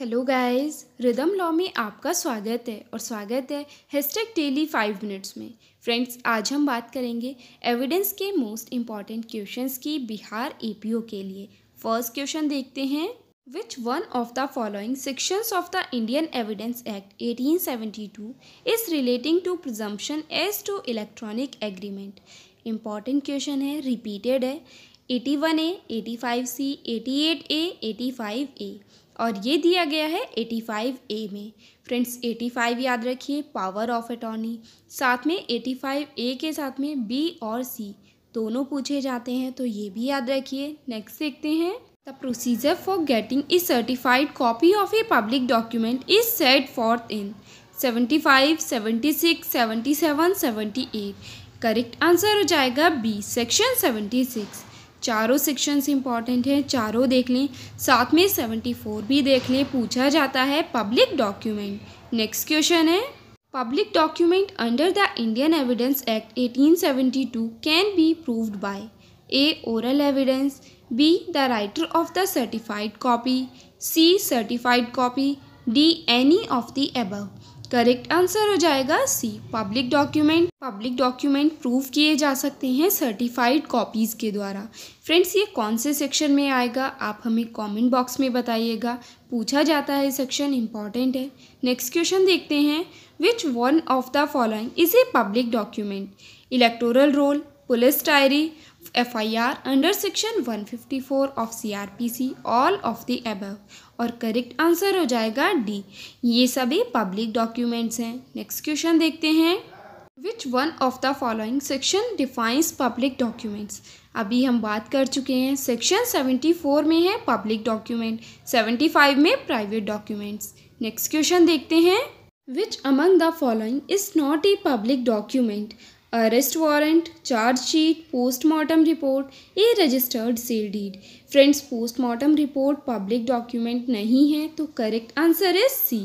Hello guys rhythm law में आपका स्वागत है और स्वागत है हैशटैग डेली फाइव मिनट्स में फ्रेंड्स आज हम बात करेंगे एविडेंस के मोस्ट इम्पॉर्टेंट क्वेश्चंस की बिहार एपीओ के लिए फर्स्ट क्वेश्चन देखते हैं which one of the following sections of the Indian Evidence Act 1872 is relating to presumption as to electronic agreement important question है रिपीटेड है eighty one A eighty five C eighty eight A eighty five A और ये दिया गया है eighty five ए में friends eighty five याद रखिए पावर ऑफ अटॉर्नी साथ में एटी फाइव ए के साथ में बी और सी दोनों पूछे जाते हैं तो ये भी याद रखिए नेक्स्ट देखते हैं the procedure for getting a certified copy of a public document is set forth in seventy five seventy six seventy seven seventy eight correct answer हो जाएगा बी सेक्शन सेवेंटी सिक्स चारों सेक्शंस इंपॉर्टेंट हैं चारों देख लें साथ में seventy four भी देख लें पूछा जाता है पब्लिक डॉक्यूमेंट नेक्स्ट क्वेश्चन है public document under the Indian Evidence Act 1872 can be proved by a oral evidence B the writer of the certified copy C certified copy D any of the above correct answer हो जाएगा C public document public document prove किए जा सकते हैं certified copies के द्वारा friends ये कौन से सेक्शन में आएगा आप हमें कमेंट बॉक्स में बताइएगा पूछा जाता है सेक्शन इंपॉर्टेंट है नेक्स्ट क्वेश्चन देखते हैं which one of the following is a public document electoral roll police diary F I R under section one fifty four of C R P C all of the above और correct answer हो जाएगा D ये सभी public documents हैं next question देखते हैं which one of the following section defines public documents अभी हम बात कर चुके हैं सेक्शन सेवेंटी फोर में है पब्लिक डॉक्यूमेंट सेवेंटी फाइव में प्राइवेट डॉक्यूमेंट्स नेक्स्ट क्वेश्चन देखते हैं which among the following is not a public document arrest warrant chargesheet postmortem report a registered sale deed friends postmortem report public document नहीं है तो correct answer है सी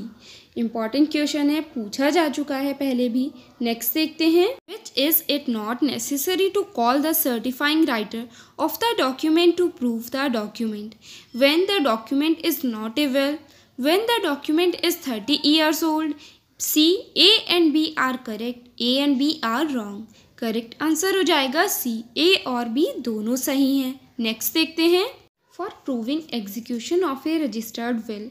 important question है पूछा जा चुका है पहले भी नेक्स्ट देखते हैं which is it not necessary to call the certifying writer of the document to prove the document when the document is not a well when the document is 30 years old C A and B are correct A and B are wrong correct answer हो जाएगा सी ए और B दोनों सही हैं next देखते हैं For proving execution of a registered will,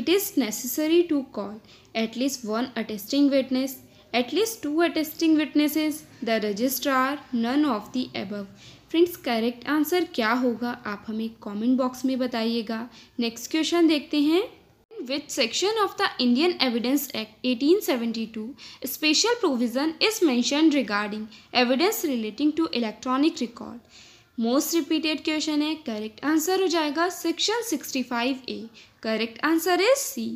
it is necessary to call at least one attesting witness, at least two attesting witnesses, the registrar, none of the above. Friends correct answer क्या होगा आप हमें comment box में बताइएगा next question देखते हैं with section of the Indian Evidence Act 1872, special provision is mentioned regarding evidence relating to electronic record most repeated question है correct answer हो जाएगा section 65 A correct answer is C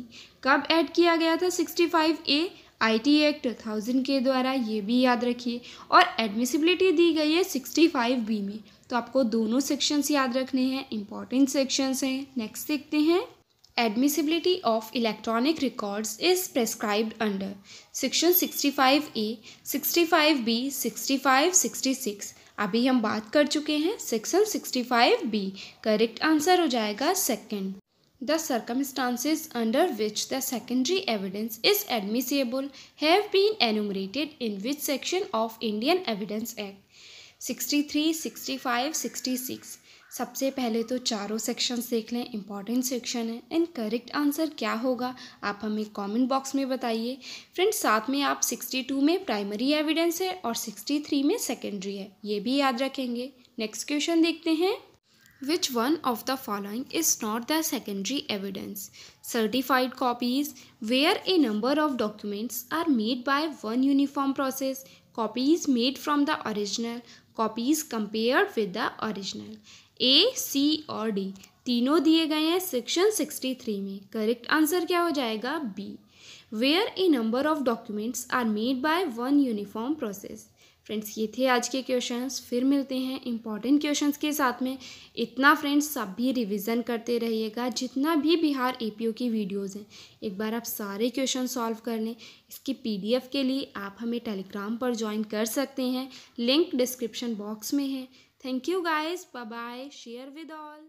कब add किया गया था 65 A IT Act two thousand के द्वारा ये भी याद रखिए और एडमिसिबिलिटी दी गई है सिक्सटी फाइव बी में तो आपको दोनों सेक्शंस याद रखने हैं इंपॉर्टेंट सेक्शंस हैं नेक्स्ट देखते हैं admissibility of electronic records is prescribed under section 65A, 65B, 65, 66 अभी हम बात कर चुके हैं सेक्शन 65B करेक्ट आंसर हो जाएगा second The circumstances under which the secondary evidence is admissible have been enumerated in which section of Indian Evidence Act 63, 65, 66. सबसे पहले तो चारों सेक्शंस देख लें इंपॉर्टेंट सेक्शन है एंड करेक्ट आंसर क्या होगा आप हमें कमेंट बॉक्स में बताइए फ्रेंड्स साथ में आप 62 में प्राइमरी एविडेंस है और 63 में सेकेंडरी है ये भी याद रखेंगे नेक्स्ट क्वेश्चन देखते हैं which one of the following is not the secondary evidence certified copies where a number of documents are made by one uniform process copies made from the original copies compare with the original A C और D तीनों दिए गए हैं section sixty three में correct answer क्या हो जाएगा B where a number of documents are made by one uniform process friends ये थे आज के क्वेश्चंस फिर मिलते हैं इंपॉर्टेंट क्वेश्चंस के साथ में इतना फ्रेंड्स सब भी रिविज़न करते रहिएगा जितना भी बिहार एपीओ की वीडियोस हैं एक बार आप सारे क्वेश्चन सॉल्व कर लें इसकी पीडीएफ के लिए आप हमें टेलीग्राम पर ज्वाइन कर सकते हैं लिंक डिस्क्रिप्शन बॉक्स में है Thank you guys. Bye bye. Share with all.